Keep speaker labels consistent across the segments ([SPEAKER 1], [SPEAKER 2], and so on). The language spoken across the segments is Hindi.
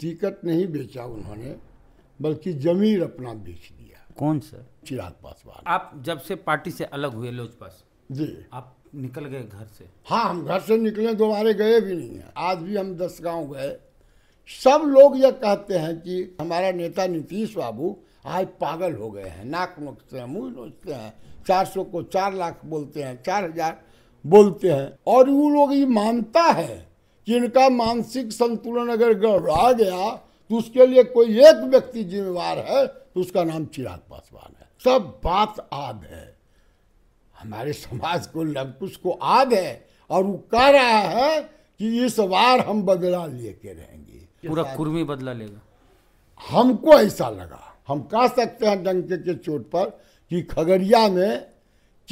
[SPEAKER 1] टिकट नहीं बेचा उन्होंने बल्कि जमीर अपना बेच दिया कौन सर
[SPEAKER 2] चिराग पासवान आप जब से पार्टी से अलग हुए से जी आप निकल गए घर से हाँ हम घर
[SPEAKER 1] से निकले दोबारे गए भी नहीं है आज भी हम दस गांव गए सब लोग यह कहते हैं कि हमारा नेता नीतीश बाबू आज पागल हो गए हैं नाक नोचते हैं मुंह नोचते हैं चार सौ को चार लाख बोलते हैं चार हजार बोलते हैं और वो लोग ये मानता है जिनका मानसिक संतुलन अगर गड़बड़ा गया तो उसके लिए कोई एक व्यक्ति जिम्मेवार है तो उसका नाम चिराग पासवान है सब बात आद है हमारे समाज को कुछ को आद है और वो कह रहा है कि इस बार हम बदला लेके रहेंगे पूरा कुर्मी
[SPEAKER 2] बदला लेगा
[SPEAKER 1] हमको ऐसा लगा हम कह सकते हैं डंके के चोट पर कि खगड़िया में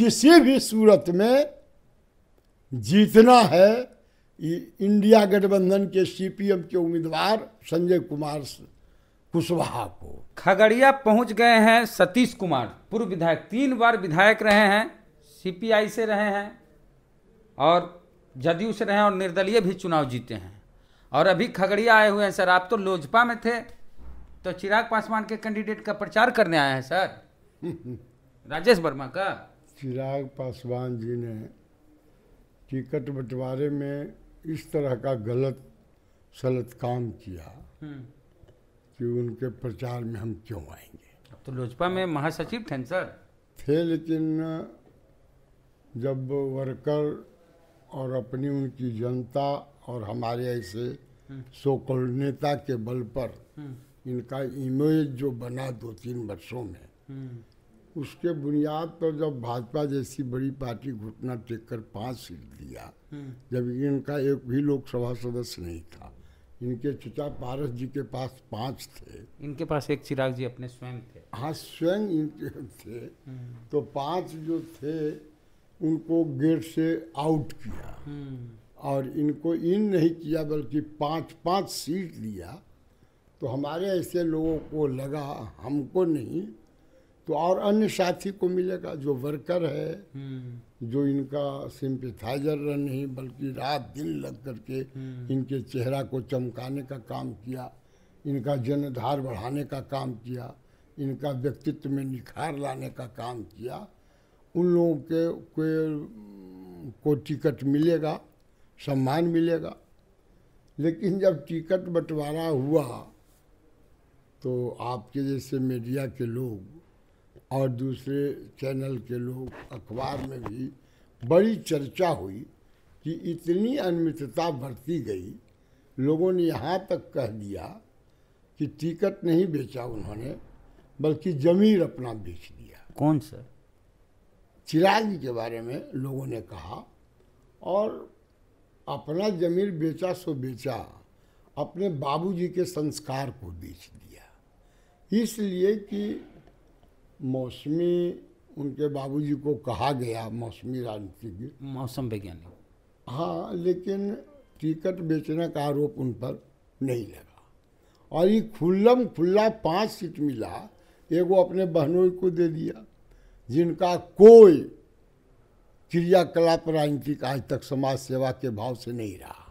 [SPEAKER 1] किसी भी सूरत में जीतना है इंडिया गठबंधन के सीपीएम के उम्मीदवार
[SPEAKER 2] संजय कुमार कुशवाहा को खगड़िया पहुंच गए हैं सतीश कुमार पूर्व विधायक तीन बार विधायक रहे हैं सीपीआई से रहे हैं और जदयू से रहे हैं और निर्दलीय भी चुनाव जीते हैं और अभी खगड़िया आए हुए हैं सर आप तो लोजपा में थे तो चिराग पासवान के कैंडिडेट का प्रचार करने आए हैं सर राजेश वर्मा का
[SPEAKER 1] चिराग पासवान जी ने टिकट बंटवारे में इस तरह का गलत सलत काम किया हम्म। कि उनके प्रचार में हम क्यों आएंगे
[SPEAKER 2] अब तो लोजपा में महासचिव थे सर
[SPEAKER 1] थे लेकिन जब वर्कर और अपनी उनकी जनता और हमारे ऐसे सोकल हम्म। नेता के बल पर हम्म। इनका इमेज जो बना दो तीन वर्षों में उसके बुनियाद पर जब भाजपा जैसी बड़ी पार्टी घुटना टेक कर पाँच सीट दिया हम्म। जब इनका एक भी लोकसभा सदस्य नहीं था इनके चचा पारस
[SPEAKER 2] जी के पास पांच थे इनके पास एक चिराग जी अपने स्वयं थे हाँ स्वयं इनके थे
[SPEAKER 1] हम्म। तो पांच जो थे उनको गेट से आउट किया हम्म। और इनको इन नहीं किया बल्कि पांच पांच सीट लिया तो हमारे ऐसे लोगों को लगा हमको नहीं तो और अन्य साथी को मिलेगा जो वर्कर है
[SPEAKER 2] हम्म।
[SPEAKER 1] जो इनका सिंपथाइजर नहीं बल्कि रात दिन लग करके हम्म। इनके चेहरा को चमकाने का काम किया इनका जनधार बढ़ाने का काम किया इनका व्यक्तित्व में निखार लाने का काम किया उन लोगों के कोई को टिकट मिलेगा सम्मान मिलेगा लेकिन जब टिकट बंटवारा हुआ तो आपके जैसे मीडिया के लोग और दूसरे चैनल के लोग अखबार में भी बड़ी चर्चा हुई कि इतनी अनमितता बरती गई लोगों ने यहाँ तक कह दिया कि टिकट नहीं बेचा उन्होंने बल्कि जमीर अपना बेच दिया कौन सर चिराग जी के बारे में लोगों ने कहा और अपना जमीर बेचा सो बेचा अपने बाबूजी के संस्कार को बेच दिया इसलिए कि मौसमी उनके बाबूजी को कहा गया मौसमी राजनीतिज्ञ मौसम वैज्ञानिक हाँ लेकिन टिकट बेचने का आरोप उन पर नहीं लगा और ये खुल्लम खुल्ला पांच सीट मिला एगो अपने बहनोई को दे दिया जिनका कोई क्रियाकलाप राजनीतिक आज तक समाज सेवा के भाव से नहीं रहा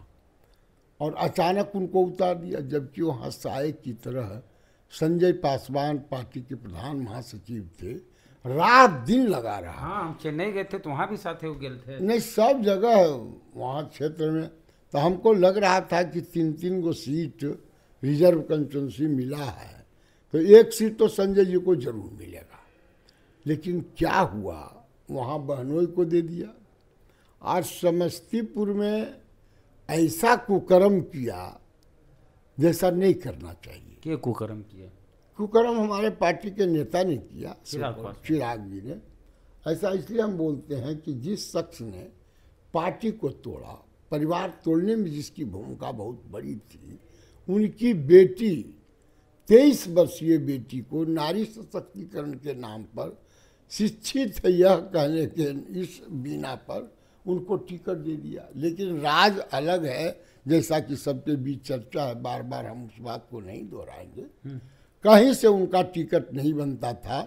[SPEAKER 1] और अचानक उनको उतार दिया जबकि वो हंसाए की तरह संजय पासवान पार्टी के प्रधान महासचिव थे रात दिन लगा रहा
[SPEAKER 2] हाँ हम चेन्नई गए थे तो वहाँ भी साथ गए थे नहीं सब
[SPEAKER 1] जगह वहाँ क्षेत्र में तो हमको लग रहा था कि तीन तीन गो सीट रिजर्व कंस्टिट्यूंसी मिला है तो एक सीट तो संजय जी को जरूर मिलेगा लेकिन क्या हुआ वहाँ बहनोई को दे दिया आज समस्तीपुर में ऐसा कुकर्म किया जैसा नहीं करना चाहिए
[SPEAKER 2] क्या कुकर्म किया
[SPEAKER 1] कुकर्म हमारे पार्टी के नेता ने किया चिराग जी ने ऐसा इसलिए हम बोलते हैं कि जिस शख्स ने पार्टी को तोड़ा परिवार तोड़ने में जिसकी भूमिका बहुत बड़ी थी उनकी बेटी तेईस वर्षीय बेटी को नारी सशक्तिकरण के नाम पर शिक्षित है यह कहने के इस बिना पर उनको टिकट दे दिया लेकिन राज अलग है जैसा कि सबके बीच चर्चा है बार बार हम उस बात को नहीं दोहराएंगे कहीं से उनका टिकट नहीं बनता था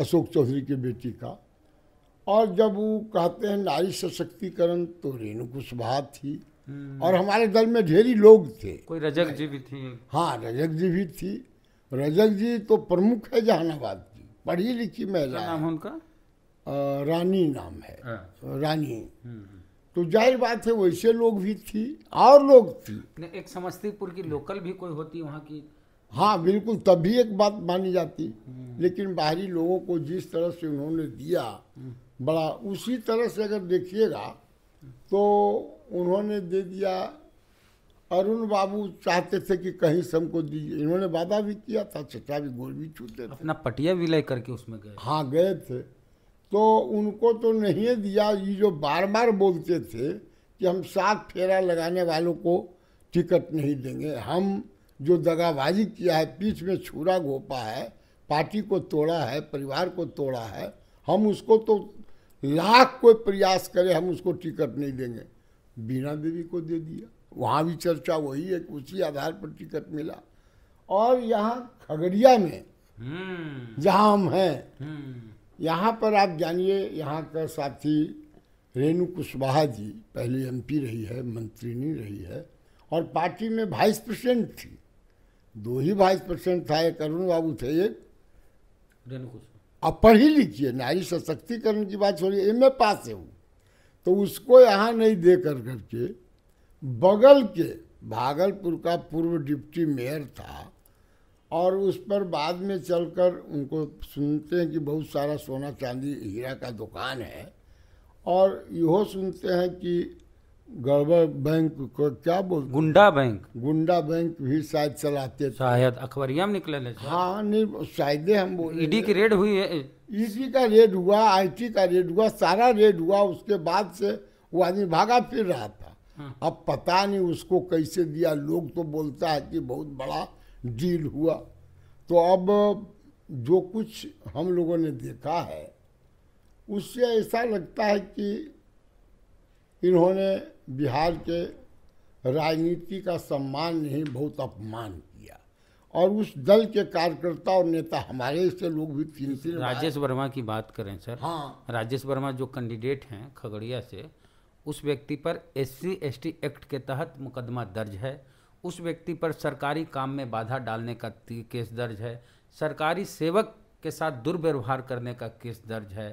[SPEAKER 1] अशोक चौधरी की बेटी का और जब वो कहते हैं नारी सशक्तिकरण तो रेणु कुशवाहा थी हम्म। और हमारे दल में ढेरी लोग
[SPEAKER 2] थे कोई रजक जी भी थी
[SPEAKER 1] हाँ रजक जी भी थी रजक जी तो प्रमुख है जहानाबाद की पढ़ी लिखी महिला नाम उनका रानी नाम है हाँ। रानी हम्म। तो जाहिर बात है वैसे लोग भी थी और लोग
[SPEAKER 2] थी एक समस्तीपुर की लोकल भी कोई होती वहाँ की
[SPEAKER 1] हाँ बिल्कुल तभी एक बात मानी जाती हम्म। लेकिन बाहरी लोगों को जिस तरह से उन्होंने दिया हम्म। बड़ा उसी तरह से अगर देखिएगा तो उन्होंने दे दिया अरुण बाबू चाहते थे कि कहीं से हमको दीजिए इन्होंने वादा भी किया था चचा भी गोल भी छूते
[SPEAKER 2] अपना पटिया विलय करके उसमें गए
[SPEAKER 1] हाँ गए थे तो उनको तो नहीं दिया ये जो बार बार बोलते थे कि हम सात फेरा लगाने वालों को टिकट नहीं देंगे हम जो दगाबाजी किया है पीछ में छुरा घोपा है पार्टी को तोड़ा है परिवार को तोड़ा है हम उसको तो लाख कोई प्रयास करें हम उसको टिकट नहीं देंगे बीना देवी को दे दिया वहाँ भी चर्चा वही है उसी आधार पर टिकट मिला और यहाँ खगड़िया में हम्म। जहाँ हम हैं हम्म। यहाँ पर आप जानिए यहाँ का साथी रेणु कुशवाहा जी पहले एमपी रही है मंत्री नहीं रही है और पार्टी में वाइस प्रेसिडेंट थी दो ही वाइस प्रेसिडेंट था एक अरुण बाबू थे एक रेणु अब पढ़ ही लिखिए नारी सशक्तिकरण की बात छोड़िए एम ए पास है वो तो उसको यहाँ नहीं दे कर करके बगल के भागलपुर का पूर्व डिप्टी मेयर था और उस पर बाद में चलकर उनको सुनते हैं कि बहुत सारा सोना चांदी हीरा का दुकान है और यहो सुनते हैं कि गड़बड़ बैंक को क्या बोलते गुंडा बैंक गुंडा बैंक भी शायद
[SPEAKER 2] चलाते शायद अखबरिया में निकले हाँ नहीं शायद हम बोले ईडी की रेड हुई है
[SPEAKER 1] ईडी का रेड हुआ आईटी का रेड हुआ सारा रेड हुआ उसके बाद से वो आदमी भागा फिर रहा था हाँ। अब पता नहीं उसको कैसे दिया लोग तो बोलता है कि बहुत बड़ा डील हुआ तो अब जो कुछ हम लोगों ने देखा है उससे ऐसा लगता है कि इन्होंने बिहार के राजनीति का सम्मान नहीं बहुत अपमान किया और उस दल के कार्यकर्ता और नेता हमारे से लोग भी तीन तीन राजेश
[SPEAKER 2] वर्मा की बात करें सर हाँ राजेश वर्मा जो कैंडिडेट हैं खगड़िया से उस व्यक्ति पर एस सी एक्ट के तहत मुकदमा दर्ज है उस व्यक्ति पर सरकारी काम में बाधा डालने का केस दर्ज है सरकारी सेवक के साथ दुर्व्यवहार करने का केस दर्ज है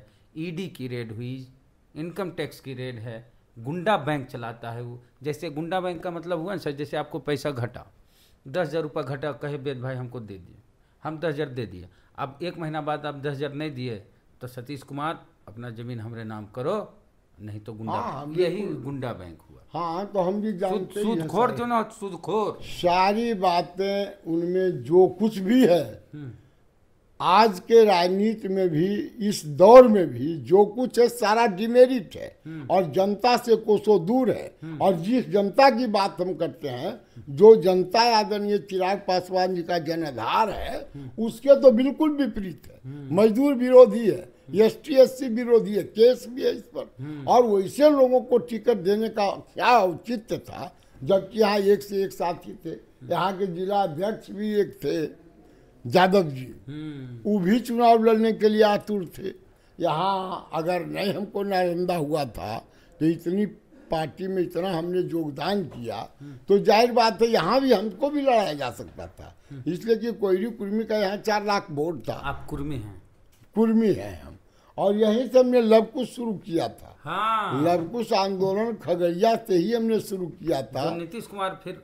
[SPEAKER 2] ईडी e की रेड हुई इनकम टैक्स की रेड है गुंडा बैंक चलाता है वो जैसे गुंडा बैंक का मतलब हुआ ना सर जैसे आपको पैसा घटा दस हज़ार रुपये घटा कहे वेद भाई हमको दे दिए हम दस हज़ार दे दिए अब एक महीना बाद आप दस हज़ार नहीं दिए तो सतीश कुमार अपना ज़मीन हमारे नाम करो नहीं तो गुंडा हाँ, यही गुंडा बैंक हुआ
[SPEAKER 1] हाँ तो हम भी
[SPEAKER 2] जानते सुद, सूदखोर जो ना सूदखोर
[SPEAKER 1] सारी बातें उनमें जो कुछ भी है हम्म। आज के राजनीति में भी इस दौर में भी जो कुछ है सारा डिमेरिट है हम्म। और जनता से कोसों दूर है हम्म। और जिस जनता की बात हम करते हैं जो जनता आदरणीय चिराग पासवान जी का जनाधार है उसके तो बिल्कुल विपरीत है मजदूर विरोधी है एस टी एस सी विरोधी है केस भी है इस पर हम्म। और वैसे लोगों को टिकट देने का क्या औचित्य था जबकि यहाँ एक से एक साथी थे हम्म। यहाँ के जिला अध्यक्ष भी एक थे यादव जी हम्म। वो भी चुनाव लड़ने के लिए आतुर थे यहाँ अगर नहीं हमको नारंदा हुआ था तो इतनी पार्टी में इतना हमने योगदान किया तो जाहिर बात है यहाँ भी हमको भी लड़ाया जा सकता था इसलिए कि कोयरी कुर्मी का यहाँ चार लाख वोट था आप कुर्मी हैं कुर्मी हैं हम और यहीं से हमने लव शुरू किया था
[SPEAKER 2] हाँ। लव
[SPEAKER 1] आंदोलन खगड़िया से ही हमने शुरू किया था तो
[SPEAKER 2] नीतीश कुमार फिर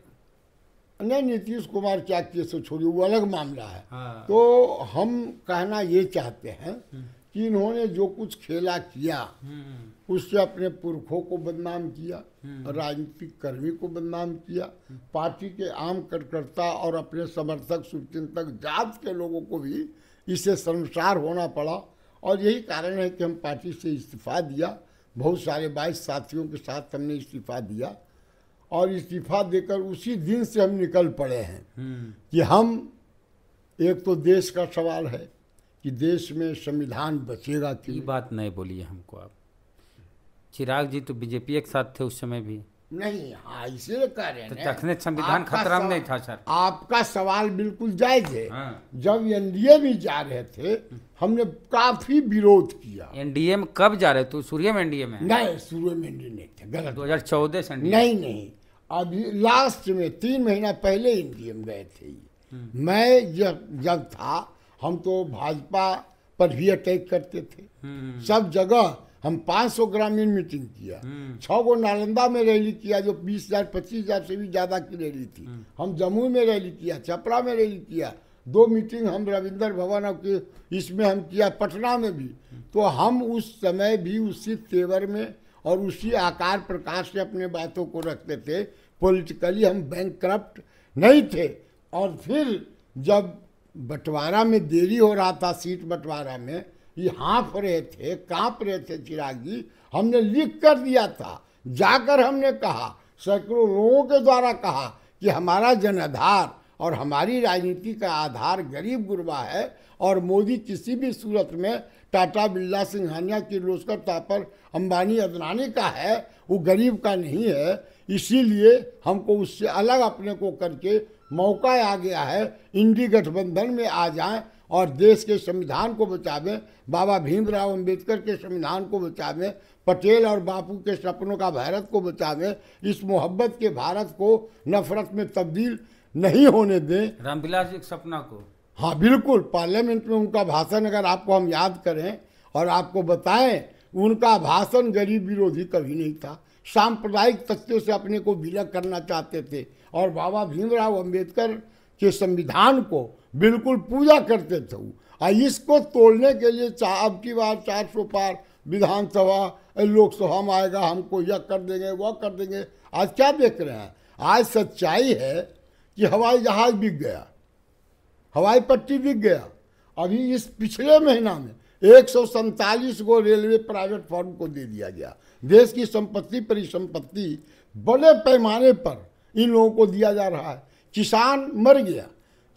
[SPEAKER 1] नहीं नीतीश कुमार क्या किए से छोड़िए वो अलग मामला है हाँ। तो हम कहना ये चाहते हैं हम्म। कि इन्होंने जो कुछ खेला किया हम्म। उससे अपने पुरखों को बदनाम किया हम्म। राजनीतिक कर्मी को बदनाम किया पार्टी के आम कार्यकर्ता और अपने समर्थक सुचिंतक जात के लोगों को भी इससे संसार होना पड़ा और यही कारण है कि हम पार्टी से इस्तीफ़ा दिया बहुत सारे बाईस साथियों के साथ हमने इस्तीफ़ा दिया और इस्तीफ़ा देकर उसी दिन से हम निकल पड़े हैं हम्म। कि हम एक तो देश का सवाल है कि देश में संविधान
[SPEAKER 2] बचेगा की बात नहीं बोलिए हमको आप चिराग जी तो बीजेपी एक साथ थे उस समय भी
[SPEAKER 1] नहीं हाँ इसलिए कह रहे हैं तो संविधान खतरा में
[SPEAKER 2] नहीं था सर आपका
[SPEAKER 1] सवाल बिल्कुल जायज है हाँ। जब एनडीए में जा रहे थे हमने काफी विरोध किया
[SPEAKER 2] एनडीए में कब जा रहे थे तो सूर्य में एनडीए में नहीं सूर्य में एनडीए नहीं थे गलत दो हजार चौदह नहीं नहीं
[SPEAKER 1] अभी लास्ट में तीन महीना पहले एनडीए
[SPEAKER 2] में गए थे हम्म।
[SPEAKER 1] मैं जब जब था हम तो भाजपा पर ही अटैक करते थे हम्म। सब जगह हम 500 ग्रामीण मीटिंग किया हम्म। छः गो नालंदा में रैली किया जो बीस हजार पच्चीस हजार से भी ज़्यादा की रैली थी हम्म। हम जम्मू में रैली किया छपरा में रैली किया दो मीटिंग हम रविंद्र भवन के इसमें हम किया पटना में भी हम्म। तो हम उस समय भी उसी तेवर में और उसी आकार प्रकाश से अपने बातों को रखते थे पॉलिटिकली हम बैंक करप्ट नहीं थे और फिर जब बंटवारा में देरी हो रहा था सीट बंटवारा में हाँफ रहे थे कांप रहे थे चिरागी हमने लिख कर दिया था जाकर हमने कहा सैकड़ों लोगों के द्वारा कहा कि हमारा जनाधार और हमारी राजनीति का आधार गरीब गुरबा है और मोदी किसी भी सूरत में टाटा बिरला सिंघानिया की लोस्कर तापर अंबानी अदनानी का है वो गरीब का नहीं है इसीलिए हमको उससे अलग अपने को करके मौका आ गया है इंडी गठबंधन में आ जाएं और देश के संविधान को बचावें बाबा भीमराव अंबेडकर के संविधान को बचावें पटेल और बापू के सपनों का भारत को बचावें इस मोहब्बत के भारत को नफरत में तब्दील नहीं होने दें
[SPEAKER 2] रामविलास एक सपना को
[SPEAKER 1] हाँ बिल्कुल पार्लियामेंट में उनका भाषण अगर आपको हम याद करें और आपको बताएं उनका भाषण गरीब विरोधी कभी नहीं था सांप्रदायिक तथ्यों से अपने को विलग करना चाहते थे और बाबा भीमराव अंबेडकर के संविधान को बिल्कुल पूजा करते थे और इसको तोड़ने के लिए चाह अब की बार चार सौ पार विधानसभा लोकसभा में आएगा हमको यह कर देंगे वह कर देंगे आज क्या देख रहे हैं आज सच्चाई है कि हवाई जहाज बिक गया हवाई पट्टी बिक गया अभी इस पिछले महीना में एक सौ सैंतालीस को रेलवे प्राइवेट फॉर्म को दे दिया गया देश की संपत्ति परिसंपत्ति बड़े पैमाने पर इन लोगों को दिया जा रहा है किसान मर गया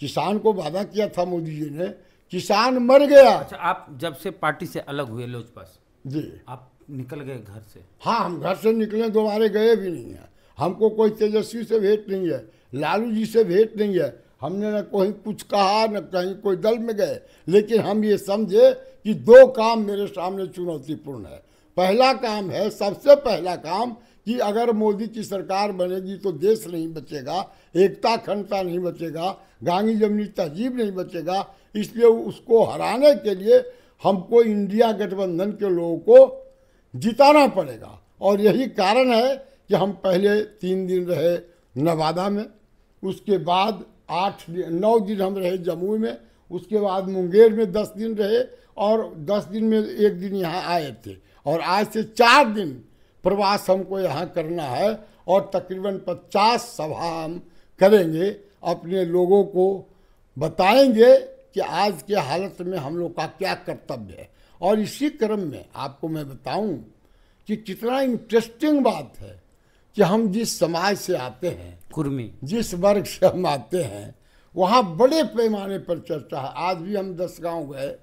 [SPEAKER 1] किसान को वादा किया था मोदी जी ने किसान मर गया अच्छा
[SPEAKER 2] आप जब से पार्टी से अलग हुए से जी आप निकल गए घर से हाँ हम घर
[SPEAKER 1] से निकले दोबारे गए भी नहीं है हमको कोई तेजस्वी से भेंट नहीं है लालू जी से भेंट नहीं है हमने न कोई कुछ कहा न कहीं कोई दल में गए लेकिन हम ये समझे कि दो काम मेरे सामने चुनौतीपूर्ण है पहला काम है सबसे पहला काम कि अगर मोदी की सरकार बनेगी तो देश नहीं बचेगा एकता खंडता नहीं बचेगा गांधी जमनी तहजीब नहीं बचेगा इसलिए उसको हराने के लिए हमको इंडिया गठबंधन के लोगों को जिताना पड़ेगा और यही कारण है कि हम पहले तीन दिन रहे नवादा में उसके बाद आठ दिन नौ दिन हम रहे जम्मू में उसके बाद मुंगेर में दस दिन रहे और दस दिन में एक दिन यहाँ आए थे और आज से चार दिन प्रवास हमको यहाँ करना है और तकरीबन 50 सभा हम करेंगे अपने लोगों को बताएंगे कि आज के हालत में हम लोग का क्या कर्तव्य है और इसी क्रम में आपको मैं बताऊं कि कितना इंटरेस्टिंग बात है कि हम जिस समाज से आते हैं कुर्मी जिस वर्ग से हम आते हैं वहाँ बड़े पैमाने पर चर्चा है आज भी हम दस गांव गए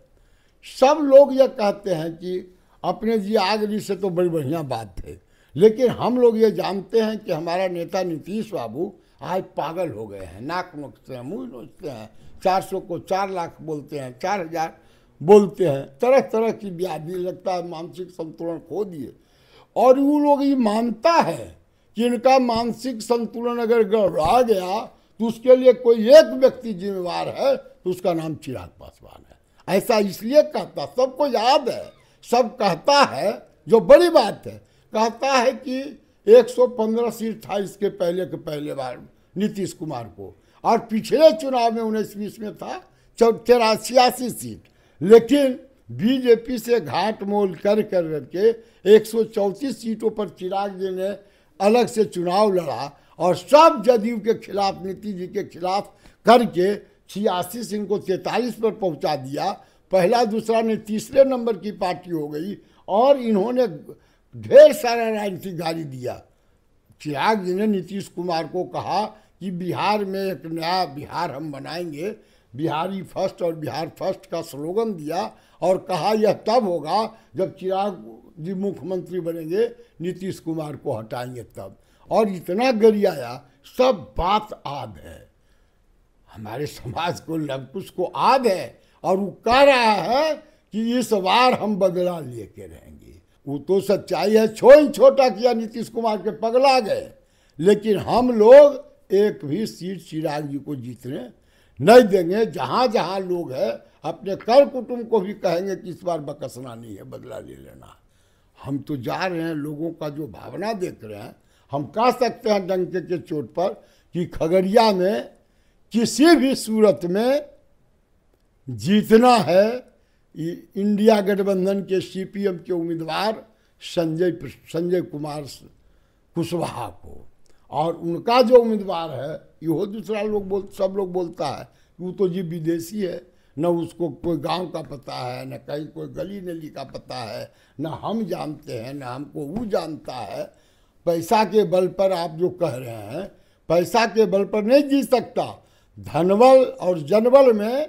[SPEAKER 1] सब लोग यह कहते हैं कि अपने जी आगरी से तो बड़ी बढ़िया बात थे लेकिन हम लोग ये जानते हैं कि हमारा नेता नीतीश बाबू आज पागल हो गए हैं नाक नोचते हैं मुँह नोचते हैं चार सौ को चार लाख बोलते हैं चार हजार बोलते हैं तरह तरह की व्याधि लगता है मानसिक संतुलन खो दिए और वो लोग ये मानता है कि इनका मानसिक संतुलन अगर गड़बड़ा गया तो उसके लिए कोई एक व्यक्ति जिम्मेवार है तो उसका नाम चिराग पासवान है ऐसा इसलिए कहता सबको याद है सब कहता है जो बड़ी बात है कहता है कि 115 सीट था इसके पहले के पहले बार नीतीश कुमार को और पिछले चुनाव में उन्नीस बीस में था चौरा छियासी सीट लेकिन बीजेपी से घाट मोल कर कर करके एक सीटों पर चिराग जी ने अलग से चुनाव लड़ा और सब जदयू के खिलाफ नीतीश जी के खिलाफ करके छियासी से इनको तैतालीस पर पहुंचा दिया पहला दूसरा ने तीसरे नंबर की पार्टी हो गई और इन्होंने ढेर सारा राजनीतिक गाली दिया चिराग जी ने नीतीश कुमार को कहा कि बिहार में एक नया बिहार हम बनाएंगे बिहारी फर्स्ट और बिहार फर्स्ट का स्लोगन दिया और कहा यह तब होगा जब चिराग जी मुख्यमंत्री बनेंगे नीतीश कुमार को हटाएंगे तब और इतना गरियाया सब बात आद है हमारे समाज को लवकुश को आद है और वो कह रहा है कि इस बार हम बदला लेके रहेंगे वो तो सच्चाई है ही छोटा किया नीतीश कुमार के पगला गए लेकिन हम लोग एक भी सीट चिराग जी को जीतने नहीं देंगे जहाँ जहाँ लोग हैं अपने कर कुटुम्ब को भी कहेंगे कि इस बार बकसना नहीं है बदला ले लेना हम तो जा रहे हैं लोगों का जो भावना देख रहे हैं हम कह सकते हैं डंके के चोट पर कि खगड़िया में किसी भी सूरत में जीतना है इंडिया गठबंधन के सीपीएम के उम्मीदवार संजय संजय कुमार कुशवाहा को और उनका जो उम्मीदवार है यो दूसरा लोग बोल सब लोग बोलता है वो तो जी विदेशी है न उसको कोई गांव का पता है न कहीं कोई गली नली का पता है न हम जानते हैं न हमको वो जानता है पैसा के बल पर आप जो कह रहे हैं पैसा के बल पर नहीं जी सकता धनबल और जनबल में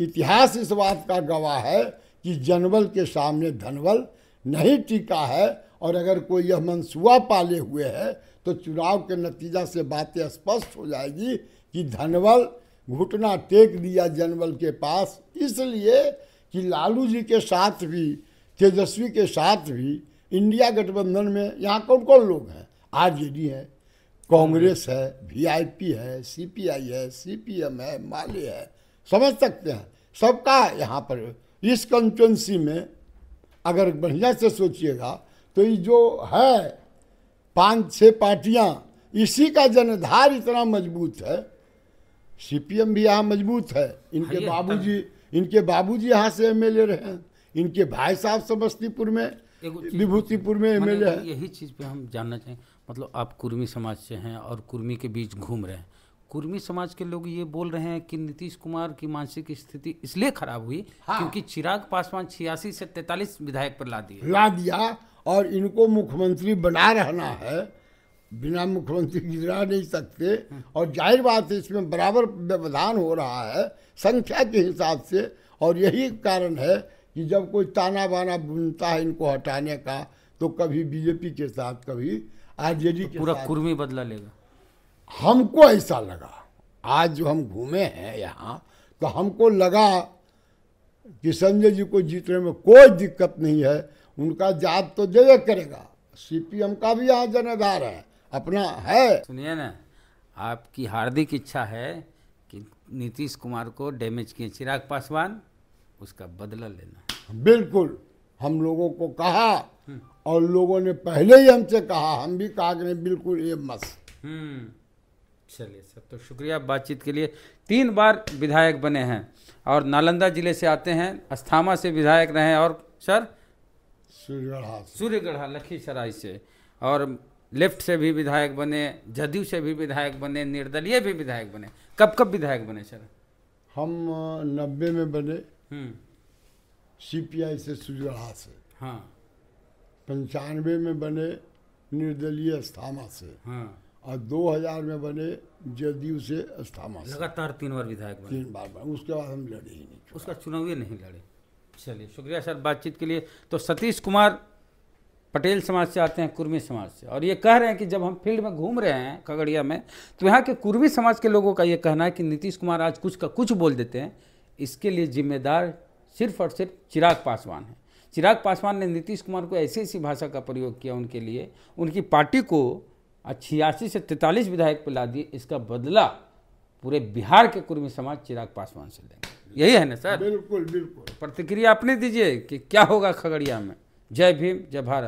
[SPEAKER 1] इतिहास इस बात का गवाह है कि जनवल के सामने धनबल नहीं टिका है और अगर कोई यह मंसूबा पाले हुए है तो चुनाव के नतीजा से बातें स्पष्ट हो जाएगी कि धनवल घुटना टेक दिया जनवल के पास इसलिए कि लालू जी के साथ भी तेजस्वी के साथ भी इंडिया गठबंधन में यहाँ कौन कौन लोग हैं आर जे डी है कांग्रेस है वी है सीपीआई है सीपीएम है माले है समझ सकते हैं सबका यहाँ पर इस कंस्टेंसी में अगर बढ़िया से सोचिएगा तो ये जो है पांच छह पार्टियाँ इसी का जनधार इतना मजबूत है सीपीएम भी यहाँ मजबूत है इनके बाबूजी इनके बाबूजी यहाँ से ए रहे हैं इनके भाई साहब समस्तीपुर में
[SPEAKER 2] विभूतिपुर में एमएलए मतलब है यही चीज़ पे हम जानना चाहें मतलब आप कुर्मी समाज से हैं और कुर्मी के बीच घूम रहे हैं कुर्मी समाज के लोग ये बोल रहे हैं कि नीतीश कुमार की मानसिक स्थिति इसलिए खराब हुई हाँ। क्योंकि चिराग पासवान छियासी से तैतालीस विधायक पर ला दिए ला दिया और
[SPEAKER 1] इनको मुख्यमंत्री बना रहना है बिना मुख्यमंत्री गिरा नहीं सकते और जाहिर बात है इसमें बराबर व्यवधान हो रहा है संख्या के हिसाब से और यही कारण है कि जब कोई ताना बाना बुनता है इनको हटाने का तो कभी बीजेपी के साथ कभी जे तो पूरा कुर्मी बदला लेगा हमको ऐसा लगा आज जो हम घूमे हैं यहाँ तो हमको लगा कि संजय जी को जीतने में कोई दिक्कत नहीं है उनका जात तो जय करेगा सीपीएम का भी यहाँ जनाधार है अपना
[SPEAKER 2] है सुनिए ना आपकी हार्दिक इच्छा है कि नीतीश कुमार को डैमेज किए चिराग पासवान उसका बदला लेना बिल्कुल
[SPEAKER 1] हम लोगों को कहा हम्म। और लोगों ने पहले ही हमसे कहा हम भी कहा कि बिल्कुल ये मस्त
[SPEAKER 2] हम्म। चलिए सर तो शुक्रिया बातचीत के लिए तीन बार विधायक बने हैं और नालंदा जिले से आते हैं अस्थामा से विधायक रहे और सर सूर्यगढ़ा सूर्यगढ़ा लखीसराय से और लेफ्ट से भी विधायक बने जदयू से भी विधायक बने निर्दलीय भी विधायक बने कब कब विधायक बने सर
[SPEAKER 1] हम नब्बे में बने हम्म। सीपीआई से सूर्यगढ़ा से हाँ पंचानवे में बने निर्दलीय अस्थामा से हाँ और 2000 में बने जदयू से स्थामा लगातार तीन बार
[SPEAKER 2] विधायक बने तीन बार बने उसके बाद हम लड़े ही नहीं उसका चुनाव नहीं लड़े चलिए शुक्रिया सर बातचीत के लिए तो सतीश कुमार पटेल समाज से आते हैं कुर्मी समाज से और ये कह रहे हैं कि जब हम फील्ड में घूम रहे हैं खगड़िया में तो यहाँ के कुर्मी समाज के लोगों का ये कहना है कि नीतीश कुमार आज कुछ का कुछ बोल देते हैं इसके लिए जिम्मेदार सिर्फ और सिर्फ चिराग पासवान है चिराग पासवान ने नीतीश कुमार को ऐसी ऐसी भाषा का प्रयोग किया उनके लिए उनकी पार्टी को छियासी से तैतालीस विधायक पे ला दिए इसका बदला पूरे बिहार के कुर्मी समाज चिराग पासवान से लेंगे यही है ना सर बिल्कुल बिल्कुल प्रतिक्रिया अपने दीजिए कि क्या होगा खगड़िया में जय भीम जय भारत